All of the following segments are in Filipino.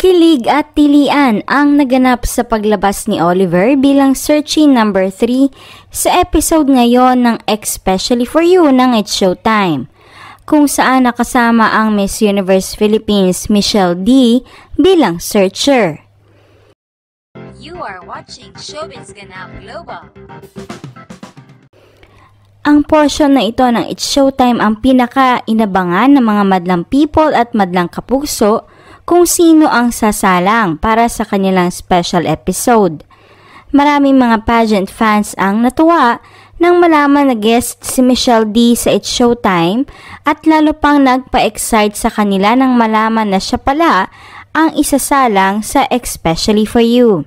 Kilig at tilian ang naganap sa paglabas ni Oliver bilang searching number 3 sa episode ngayon ng Especially For You ng It's Showtime, kung saan nakasama ang Miss Universe Philippines Michelle D bilang searcher. You are watching Showbiz Ganap Global. Ang portion na ito ng It's Showtime ang pinaka-inabangan ng mga madlang people at madlang kapuso kung sino ang sasalang para sa kanilang special episode. Maraming mga pageant fans ang natuwa nang malaman na guest si Michelle D sa It's Showtime at lalo pang nagpa-excite sa kanila nang malaman na siya pala ang isasalang sa Especially For You.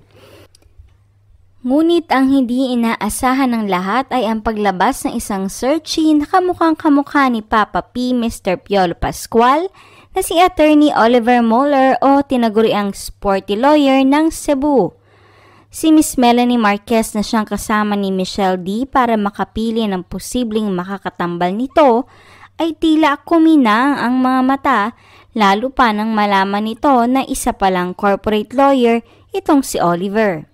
Ngunit ang hindi inaasahan ng lahat ay ang paglabas ng isang searchy na kamukhang kamukha ni Papa P, Mr. Piolo Pascual, na si Attorney Oliver Moeller o tinaguriang sporty lawyer ng Cebu. Si Miss Melanie Marquez na siyang kasama ni Michelle D para makapili ng posibleng makakatambal nito ay tila kumina ang mga mata lalo pa nang malaman nito na isa palang corporate lawyer itong si Oliver.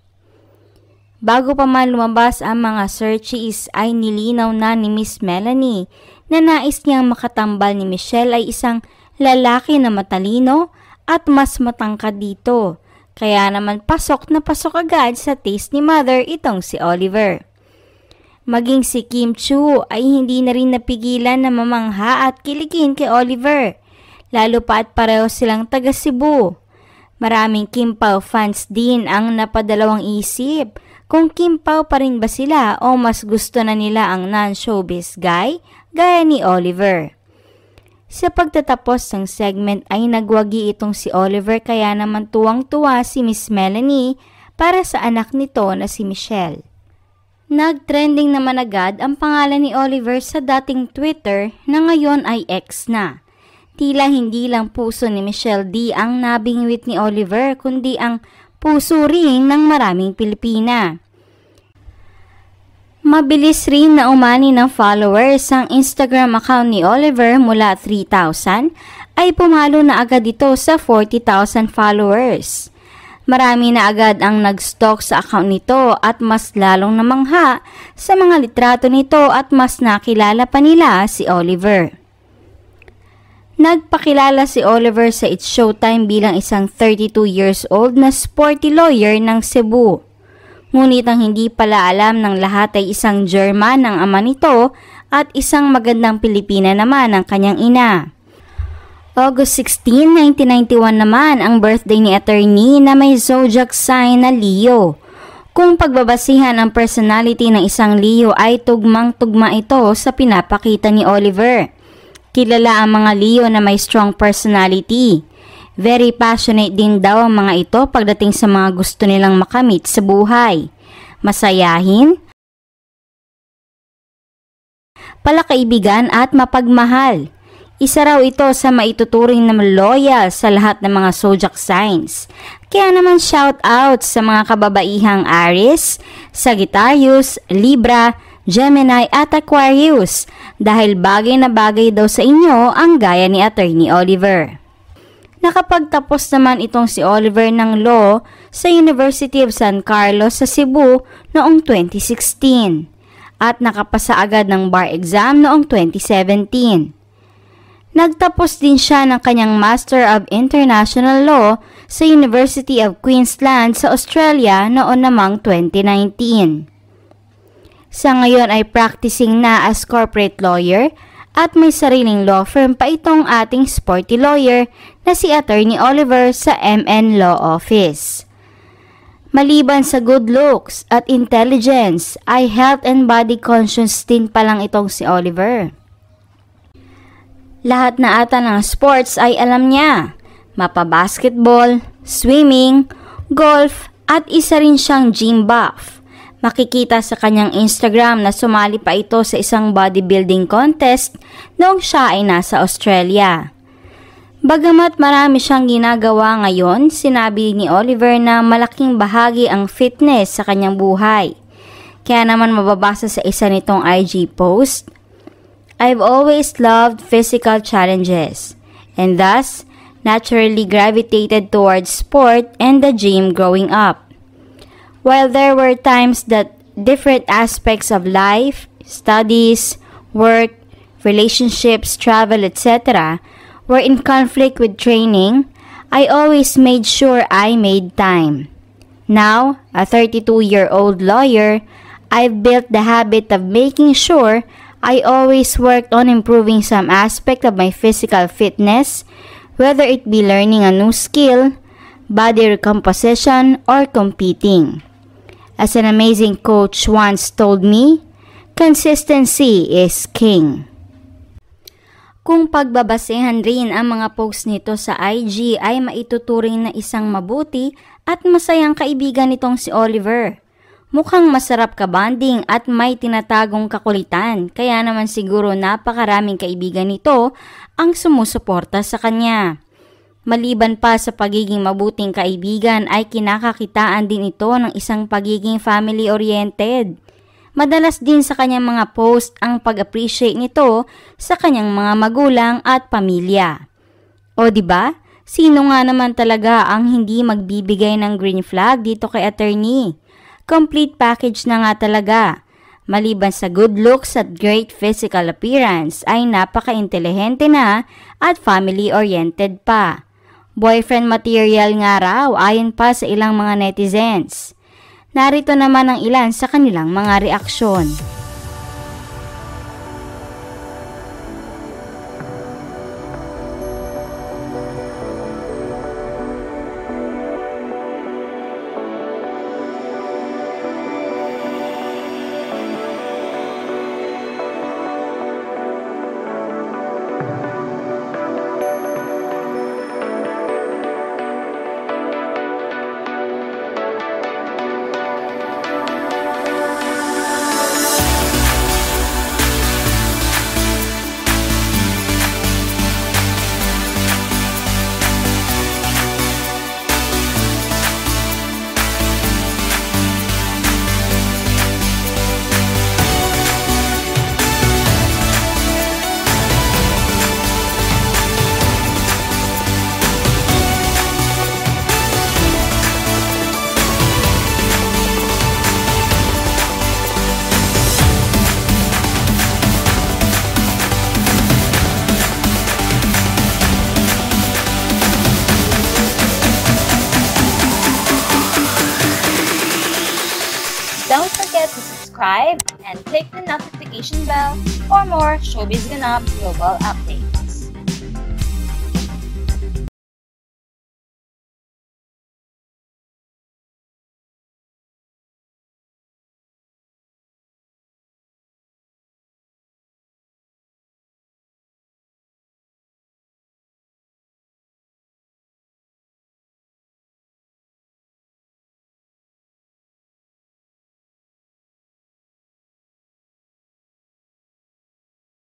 Bago pa man lumabas ang mga searches ay nilinaw na ni Miss Melanie na nais niyang makatambal ni Michelle ay isang lalaki na matalino at mas matangkad dito. Kaya naman pasok na pasok agad sa taste ni Mother itong si Oliver. Maging si Kim Chu ay hindi na rin napigilan na mamangha at kiligin kay Oliver. Lalo pa at pareho silang taga Cebu. Maraming Kim Pao fans din ang napadalawang isip kung Kim Pao pa rin ba sila o mas gusto na nila ang non-showbiz guy gaya ni Oliver. Sa pagtatapos ng segment ay nagwagi itong si Oliver kaya naman tuwang-tuwa si Miss Melanie para sa anak nito na si Michelle. Nag-trending naman agad ang pangalan ni Oliver sa dating Twitter na ngayon ay X na. Tila hindi lang puso ni Michelle D ang nabingwit ni Oliver kundi ang puso rin ng maraming Pilipina. Mabilis rin na umani ng followers ang Instagram account ni Oliver mula 3,000 ay pumalo na agad ito sa 40,000 followers. Marami na agad ang nag-stalk sa account nito at mas lalong namangha sa mga litrato nito at mas nakilala pa nila si Oliver. Nagpakilala si Oliver sa It's Showtime bilang isang 32 years old na sporty lawyer ng Cebu. Ngunit ang hindi pala alam ng lahat ay isang German ang ama nito at isang magandang Pilipina naman ang kanyang ina. August 16, 1991 naman ang birthday ni attorney na may zodiac sign na Leo. Kung pagbabasihan ang personality ng isang Leo ay tugmang-tugma ito sa pinapakita ni Oliver. Kilala ang mga Leo na may strong personality. Very passionate din daw ang mga ito pagdating sa mga gusto nilang makamit sa buhay. Masayahin, palakaibigan at mapagmahal. Isa raw ito sa maituturing na loyal sa lahat ng mga zodiac signs. Kaya naman shout out sa mga kababaihang Aries, Sagittarius, Libra, Gemini at Aquarius dahil bagay na bagay daw sa inyo ang gaya ni Attorney Oliver. Nakapagtapos naman itong si Oliver ng law sa University of San Carlos sa Cebu noong 2016 at nakapasa agad ng bar exam noong 2017. Nagtapos din siya ng kanyang Master of International Law sa University of Queensland sa Australia noon namang 2019. Sa ngayon ay practicing na as corporate lawyer at may sariling law firm pa itong ating sporty lawyer na si Attorney Oliver sa MN Law Office. Maliban sa good looks at intelligence, ay health and body conscious din pa lang itong si Oliver. Lahat na ata ng sports ay alam niya. Mapa basketball, swimming, golf at isa rin siyang gym buff. Makikita sa kanyang Instagram na sumali pa ito sa isang bodybuilding contest noong siya ay nasa Australia. Bagamat marami siyang ginagawa ngayon, sinabi ni Oliver na malaking bahagi ang fitness sa kanyang buhay. Kaya naman mababasa sa isa nitong IG post, I've always loved physical challenges and thus naturally gravitated towards sport and the gym growing up. While there were times that different aspects of life, studies, work, relationships, travel, etc., were in conflict with training, I always made sure I made time. Now, a 32 year old lawyer, I've built the habit of making sure I always worked on improving some aspect of my physical fitness, whether it be learning a new skill, body recomposition, or competing. As an amazing coach once told me, consistency is king. Kung pagbabasehan rin ang mga posts nito sa IG ay maituturing na isang mabuti at masayang kaibigan nitong si Oliver. Mukhang masarap ka bonding at may tinatagong kakulitan kaya naman siguro napakaraming kaibigan nito ang sumusuporta sa kanya. Maliban pa sa pagiging mabuting kaibigan ay kinakakitaan din ito ng isang pagiging family-oriented. Madalas din sa kanyang mga post ang pag-appreciate nito sa kanyang mga magulang at pamilya. O di ba? Sino nga naman talaga ang hindi magbibigay ng green flag dito kay attorney? Complete package na nga talaga. Maliban sa good looks at great physical appearance ay napaka-intelihente na at family-oriented pa. Boyfriend material nga raw ayon pa sa ilang mga netizens. Narito naman ang ilan sa kanilang mga reaksyon. subscribe and click the notification bell for more Showbiz Ganap global updates.